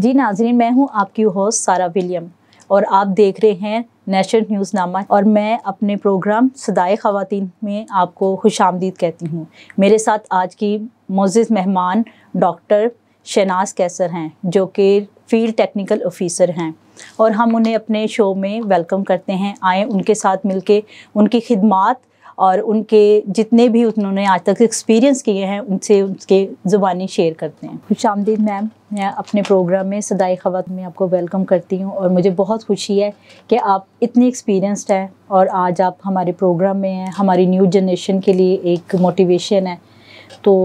जी नाजरीन मैं हूँ आपकी होस्ट सारा विलियम और आप देख रहे हैं नेशनल न्यूज़ नामा और मैं अपने प्रोग्राम सदाए ख़वातीन में आपको खुश आमदीद कहती हूँ मेरे साथ आज की मोज़ मेहमान डॉक्टर शहनाज कैसर हैं जो कि फील्ड टेक्निकल ऑफिसर हैं और हम उन्हें अपने शो में वेलकम करते हैं आए उनके साथ मिलके उनकी खिदमत और उनके जितने भी उन्होंने आज तक एक्सपीरियंस किए हैं उनसे उनके ज़ुबानी शेयर करते हैं खुश आमदीद मैम मैं अपने प्रोग्राम में सदाई खवत में आपको वेलकम करती हूँ और मुझे बहुत खुशी है कि आप इतनी एक्सपीरियंसड हैं और आज आप हमारे प्रोग्राम में हैं हमारी न्यू जनरेशन के लिए एक मोटिवेशन है तो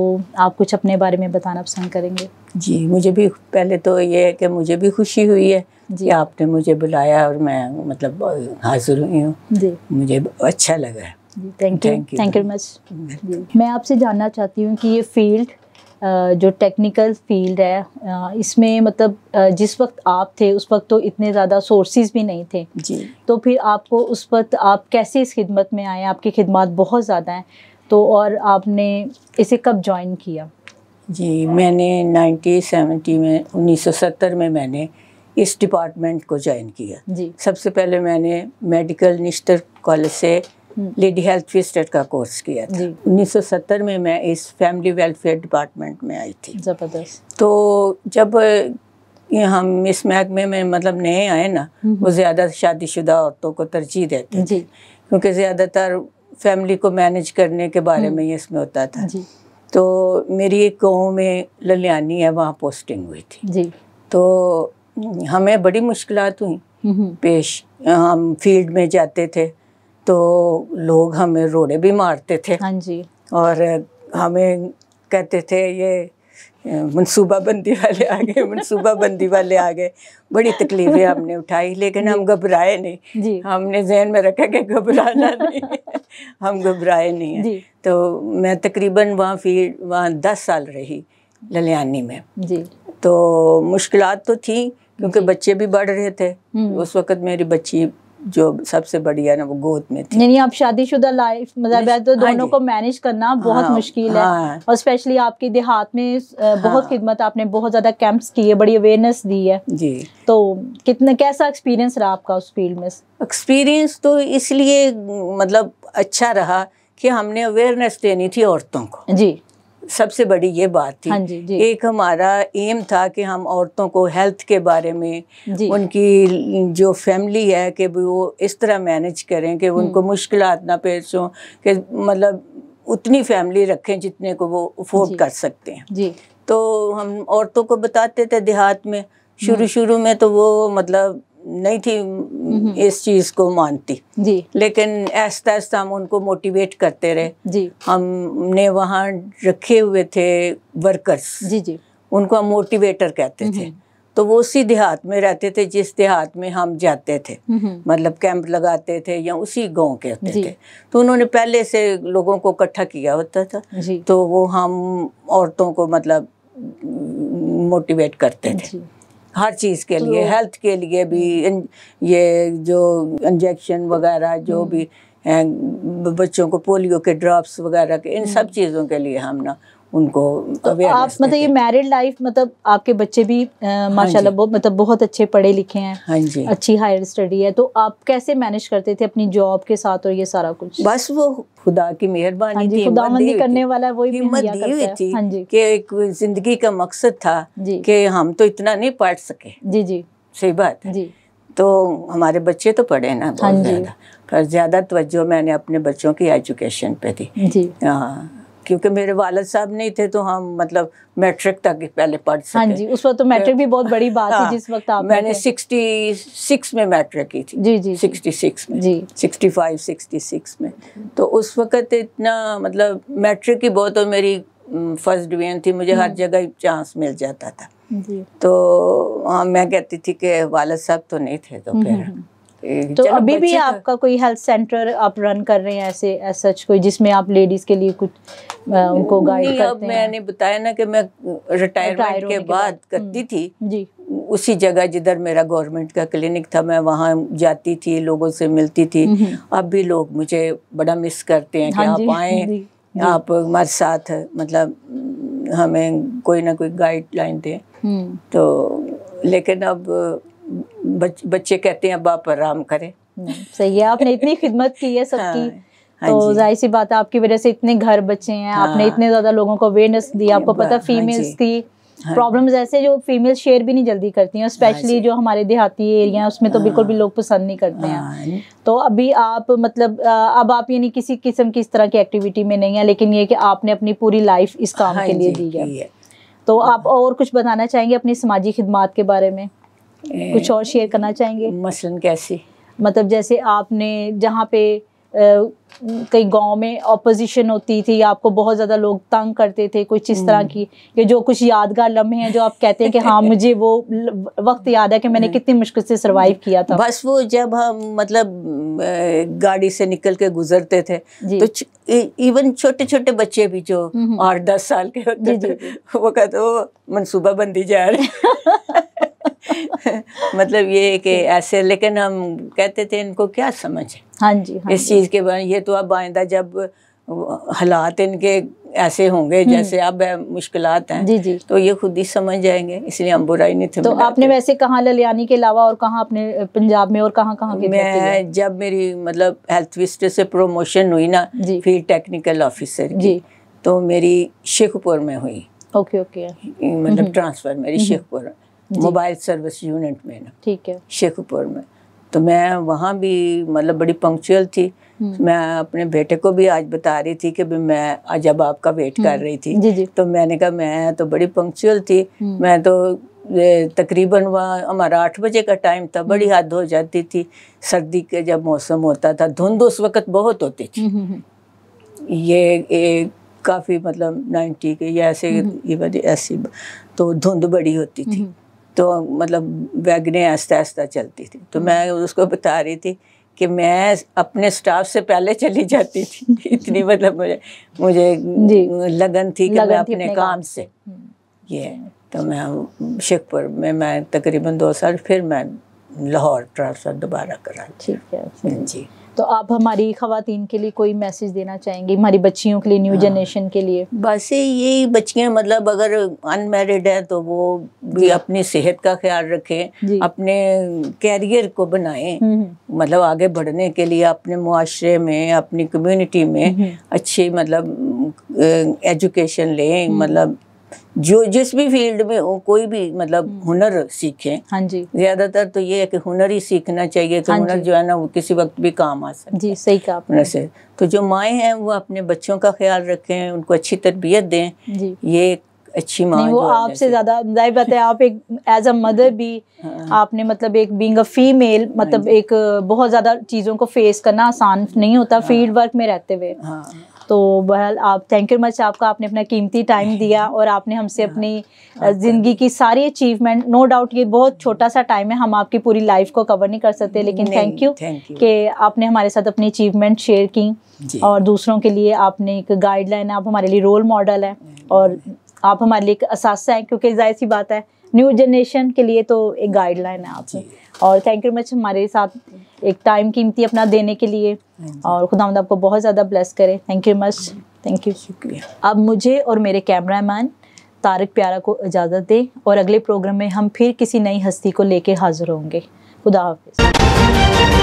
आप कुछ अपने बारे में बताना पसंद करेंगे जी मुझे भी पहले तो ये है कि मुझे भी खुशी हुई है जी आपने मुझे बुलाया और मैं मतलब हाजिर हुई हूँ जी मुझे अच्छा लगा है thank you thank you much मैं आपसे जानना चाहती हूँ कि ये फील्ड जो टेक्निकल फील्ड है इसमें मतलब जिस वक्त आप थे उस वक्त तो इतने ज़्यादा सोर्सेज भी नहीं थे जी तो फिर आपको उस वक्त आप कैसे इस खिदमत में आए आपकी खिदमत बहुत ज़्यादा हैं तो और आपने इसे कब ज्वाइन किया जी मैंने 1970 में 1970 में मैंने इस डिपार्टमेंट को ज्वाइन किया जी सबसे पहले मैंने मेडिकल निस्टर कॉलेज से लेडी हेल्थ फिस्टर का कोर्स किया था सत्तर में मैं इस फैमिली वेलफेयर डिपार्टमेंट में आई थी ज़बरदस्त तो जब हम इस महकमे में मतलब नए आए ना हम्म, हम्म। वो ज़्यादा शादीशुदा औरतों को तरजीह देते थे क्योंकि ज़्यादातर फैमिली को मैनेज करने के बारे हम्म। में ही इसमें होता था तो मेरी एक गाँव में ललियानी है वहाँ पोस्टिंग हुई थी जी तो हमें बड़ी मुश्किल हुई पेश हम फील्ड में जाते थे तो लोग हमें रोड़े भी मारते थे हाँ जी और हमें कहते थे ये मनसूबा बंदी वाले आ गए मनसूबा बंदी वाले आ गए बड़ी तकलीफें हमने उठाई लेकिन हम घबराए नहीं जी। हमने जहन में रखा कि घबराना नहीं हम घबराए नहीं तो मैं तकरीबन वहाँ फिर वहाँ दस साल रही ललियानी में जी। तो मुश्किल तो थी क्योंकि बच्चे भी बढ़ रहे थे हम्म। उस वक़्त मेरी बच्ची जो सबसे बढ़िया ना वो गोद में थी नहीं आप शादीशुदा लाइफ मतलब तो हाँ दोनों को मैनेज करना बहुत हाँ, मुश्किल है हाँ, और स्पेशली आपके देहात में हाँ। बहुत हाँ, खिदमत आपने बहुत ज्यादा कैंप्स किए बड़ी अवेयरनेस दी है जी तो कितना कैसा एक्सपीरियंस रहा आपका उस फील्ड में एक्सपीरियंस तो इसलिए मतलब अच्छा रहा कि हमने अवेयरनेस देनी थी औरतों को जी सबसे बड़ी ये बात थी हाँ जी, जी। एक हमारा एम था कि हम औरतों को हेल्थ के बारे में उनकी जो फैमिली है कि वो इस तरह मैनेज करें कि हम्म। उनको मुश्किल ना पेश हों कि मतलब उतनी फैमिली रखें जितने को वो अफोर्ड कर सकते हैं जी। तो हम औरतों को बताते थे देहात में शुरू शुरू में तो वो मतलब नहीं थी हम्म। इस चीज़ को मानती जी लेकिन ऐसा ऐसा हम उनको मोटिवेट करते रहे जी हमने वहाँ रखे हुए थे वर्कर्स जी जी उनको हम मोटिवेटर कहते थे हम्म। तो वो उसी देहात में रहते थे जिस देहात में हम जाते थे हम्म। मतलब कैंप लगाते थे या उसी गांव के होते थे तो उन्होंने पहले से लोगों को इकट्ठा किया होता था तो वो हम औरतों को मतलब मोटिवेट करते थे हर चीज़ के लिए हेल्थ तो- के लिए भी ये जो इंजेक्शन वगैरह जो हम्म। भी बच्चों को पोलियो के ड्रॉप्स वगैरह के इन हम्म। सब चीज़ों के लिए हम ना उनको तो आप मतलब ये मैरिड लाइफ मतलब आपके बच्चे भी हाँ माशाल्लाह बहुत मतलब बहुत अच्छे पढ़े लिखे हैं हाँ जी अच्छी हायर स्टडी है तो आप कैसे मैनेज करते थे अपनी जॉब के साथ और ये सारा कुछ बस वो खुदा की मेहरबानी हाँ थी खुदाबंदी करने वाला वही हिम्मत दी हुई थी हाँ कि एक जिंदगी का मकसद था कि हम तो इतना नहीं पढ़ सके जी जी सही बात जी तो हमारे बच्चे तो पढ़े ना बहुत हाँ ज़्यादा पर ज़्यादा तवज्जो मैंने अपने बच्चों की एजुकेशन पे दी जी हाँ क्योंकि मेरे वालद साहब नहीं थे तो हम मतलब मैट्रिक तक पहले पढ़ सके हाँ जी उस वक्त तो मैट्रिक भी बहुत बड़ी बात थी हाँ, जिस वक्त आप मैंने सिक्सटी सिक्स में मैट्रिक की थी जी जी सिक्सटी सिक्स में जी सिक्सटी फाइव सिक्सटी सिक्स में तो उस वक्त इतना मतलब मैट्रिक की बहुत और मेरी फर्स्ट डिवीजन थी मुझे हर हम्म। जगह चांस मिल जाता था तो हाँ मैं कहती थी कि वालद साहब तो नहीं थे तो हम्म, फिर हम्म, तो अभी भी तो- आपका कोई हेल्थ सेंटर आप रन कर रहे हैं ऐसे सच कोई जिसमें आप लेडीज के लिए कुछ आ, उनको गाइड करते अब हैं मैंने बताया ना कि मैं रिटायरमेंट के बाद हम्म, करती थी जी उसी जगह जिधर मेरा गवर्नमेंट का क्लिनिक था मैं वहाँ जाती थी लोगों से मिलती थी हम्म, हम्म। अब भी लोग मुझे बड़ा मिस करते हैं कि हाँ आप आए आप हमारे साथ मतलब हमें कोई ना कोई गाइडलाइन दें तो लेकिन अब बच, बच्चे कहते हैं बाप आराम करे हम्म, सही है आपने इतनी खिदमत की है हाँ, सबकी हाँ, तो जाहिर सी बात है आपकी वजह से इतने घर बचे हैं हाँ, आपने इतने ज़्यादा लोगों को अवेयरनेस दी आपको हाँ पता फीमेल्स हाँ की हाँ। प्रॉब्लम्स ऐसे जो फीमेल शेयर भी नहीं जल्दी करती हैं स्पेशली हाँ जो हमारे देहाती एरिया है उसमें तो हाँ। बिल्कुल भी लोग पसंद नहीं करते हैं तो अभी आप मतलब अब आप यानी किसी किस्म की इस तरह की एक्टिविटी में नहीं है लेकिन ये कि आपने अपनी पूरी लाइफ इस काम के लिए दी है तो आप और कुछ बताना चाहेंगे अपनी समाजी खिदमात के बारे में कुछ और शेयर करना चाहेंगे मसलन कैसी मतलब जैसे आपने जहाँ पे कई गांव में ऑपोजिशन होती थी आपको बहुत ज़्यादा लोग तंग करते थे कुछ इस तरह हम्म। की या जो कुछ यादगार लम्हे हैं जो आप कहते हैं कि हाँ मुझे वो वक्त याद है कि मैंने हम्म। कितनी मुश्किल से सरवाइव किया था बस वो जब हम मतलब गाड़ी से निकल के गुजरते थे तो इवन छोटे छोटे बच्चे भी जो हम्म, आठ दस साल के होते थे वो कहते वो मनसूबा बंदी जा रहे मतलब ये कि ऐसे लेकिन हम कहते थे इनको क्या समझ हाँ जी हाँ इस चीज़ के बारे ये तो अब आइंदा जब हालात इनके ऐसे होंगे हम्म। जैसे अब मुश्किल हैं जी जी तो ये खुद ही समझ जाएंगे इसलिए हम बुराई नहीं थे तो आपने वैसे कहाँ ललियानी के अलावा और कहाँ अपने पंजाब में और कहाँ कहाँ मैं जब मेरी मतलब हेल्थ विस्टर से प्रोमोशन हुई ना फील्ड टेक्निकल ऑफिसर की तो मेरी शेखपुर में हुई ओके ओके मतलब ट्रांसफ़र हम्म। मेरी हम्म। शेखपुर मोबाइल सर्विस यूनिट में ना ठीक है शेखपुर में तो मैं वहाँ भी मतलब बड़ी पंक्चुअल थी हम्म। तो मैं अपने बेटे को भी आज बता रही थी कि मैं जब आपका वेट कर हम्म। रही थी जी जी। तो मैंने कहा मैं तो बड़ी पंक्चुअल थी हम्म। मैं तो तकरीबन वह हमारा आठ बजे का टाइम था बड़ी हद हो जाती थी सर्दी के जब मौसम होता था धुंध उस वक़्त बहुत होती थी ये काफ़ी मतलब नाइन्टी के ऐसे ऐसी तो धुंध बड़ी होती थी तो मतलब वैगने आस्ता आस्ता चलती थी तो मैं उसको बता रही थी कि मैं अपने स्टाफ से पहले चली जाती थी इतनी मतलब मुझे मुझे लगन थी कि लगन मैं अपने, अपने काम से ये तो मैं शेखपुर में मैं तकरीबन दो साल फिर मैं लाहौर ट्रांसफ़र दोबारा करा ठीक है जी तो आप हमारी खातन के लिए कोई मैसेज देना चाहेंगी हमारी बच्चियों के लिए न्यू हाँ। जनरेशन के लिए बस यही बच्चियाँ मतलब अगर अनमेरिड है तो वो भी अपनी सेहत का ख्याल रखें अपने कैरियर को बनाएं हम्म, हम्म। मतलब आगे बढ़ने के लिए अपने मुआरे में अपनी कम्युनिटी में हम्म, अच्छी मतलब एजुकेशन लें मतलब जो जिस भी फील्ड में हो कोई भी मतलब हम्म। हुनर सीखे हाँ जी ज्यादातर तो ये है कि हुनर ही सीखना चाहिए तो हाँ हुनर जो है ना वो किसी वक्त भी काम आ सकता जी सही कहा आपने से तो जो माए हैं वो अपने बच्चों का ख्याल रखें उनको अच्छी तरबियत दें जी ये अच्छी माँ वो आपसे ज्यादा जाहिर बात है आप एक एज अ मदर भी हाँ। आपने मतलब एक बींग अ फीमेल मतलब हाँ एक बहुत ज्यादा चीजों को फेस करना आसान नहीं होता हाँ। फील्ड वर्क में रहते हुए हाँ। तो बहरहाल आप थैंक यू मच आपका आपने अपना कीमती टाइम दिया और आपने हमसे हाँ, अपनी हाँ, ज़िंदगी की सारी अचीवमेंट नो डाउट ये बहुत छोटा सा टाइम है हम आपकी पूरी लाइफ को कवर नहीं कर सकते लेकिन थैंक यू कि आपने हमारे साथ अपनी अचीवमेंट शेयर की और दूसरों के लिए आपने एक गाइडलाइन आप हमारे लिए रोल मॉडल है और आप हमारे लिए एक असासा हैं क्योंकि जाहिर सी बात है न्यू जनरेशन के लिए तो एक गाइडलाइन है आपसे और थैंक यू मच हमारे साथ एक टाइम कीमती अपना देने के लिए हाँ और खुदा आपको बहुत ज़्यादा ब्लेस करें thank you much thank you शुक्रिया अब मुझे और मेरे कैमरा मैन तारक प्यारा को इजाज़त दें और अगले प्रोग्राम में हम फिर किसी नई हस्ती को लेकर हाजिर होंगे खुदा हाफिज़